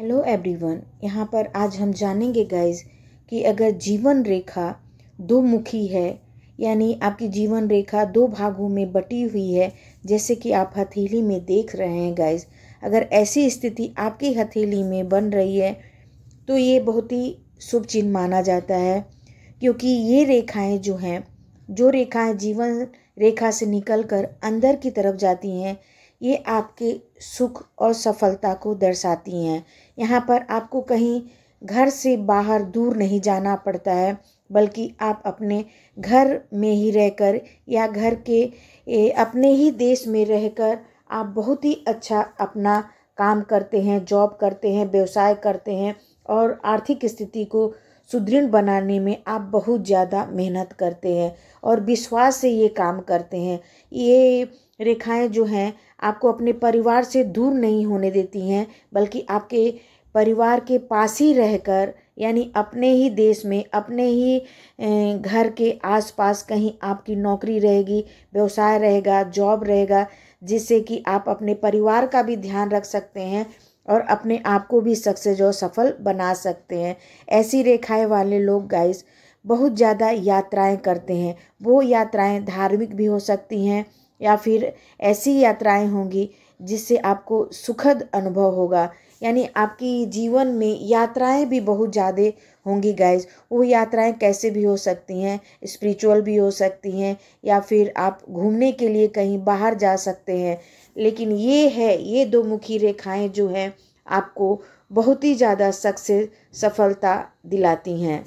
hello everyone यहाँ पर आज हम जानेंगे गाइस कि अगर जीवन रेखा दो मुखी है यानी आपकी जीवन रेखा दो भागों में बटी हुई है जैसे कि आप हथेली में देख रहे हैं गाइस अगर ऐसी स्थिति आपकी हथेली में बन रही है तो ये बहुत ही शुभ चिन्ह माना जाता है क्योंकि ये रेखाएं जो हैं जो रेखाएं जीवन रेखा से निकलकर अंदर की तरफ जाती हैं ये आपके सुख और सफलता को दर्शाती हैं यहाँ पर आपको कहीं घर से बाहर दूर नहीं जाना पड़ता है बल्कि आप अपने घर में ही रहकर या घर के अपने ही देश में रहकर आप बहुत ही अच्छा अपना काम करते हैं जॉब करते हैं व्यवसाय करते हैं और आर्थिक स्थिति को सुदृढ़ बनाने में आप बहुत ज़्यादा मेहनत करते हैं और विश्वास से ये काम करते हैं ये रेखाएं जो हैं आपको अपने परिवार से दूर नहीं होने देती हैं बल्कि आपके परिवार के पास ही रहकर यानी अपने ही देश में अपने ही घर के आसपास कहीं आपकी नौकरी रहेगी व्यवसाय रहेगा जॉब रहेगा जिससे कि आप अपने परिवार का भी ध्यान रख सकते हैं और अपने आप को भी सक्सेस और सफल बना सकते हैं ऐसी रेखाएं वाले लोग गाइस बहुत ज़्यादा यात्राएं करते हैं वो यात्राएं धार्मिक भी हो सकती हैं या फिर ऐसी यात्राएं होंगी जिससे आपको सुखद अनुभव होगा यानी आपकी जीवन में यात्राएं भी बहुत ज़्यादा होंगी गाइज वो यात्राएं कैसे भी हो सकती हैं स्पिरिचुअल भी हो सकती हैं या फिर आप घूमने के लिए कहीं बाहर जा सकते हैं लेकिन ये है ये दो मुखी रेखाएं जो हैं आपको बहुत ही ज़्यादा सक्सेस सफलता दिलाती हैं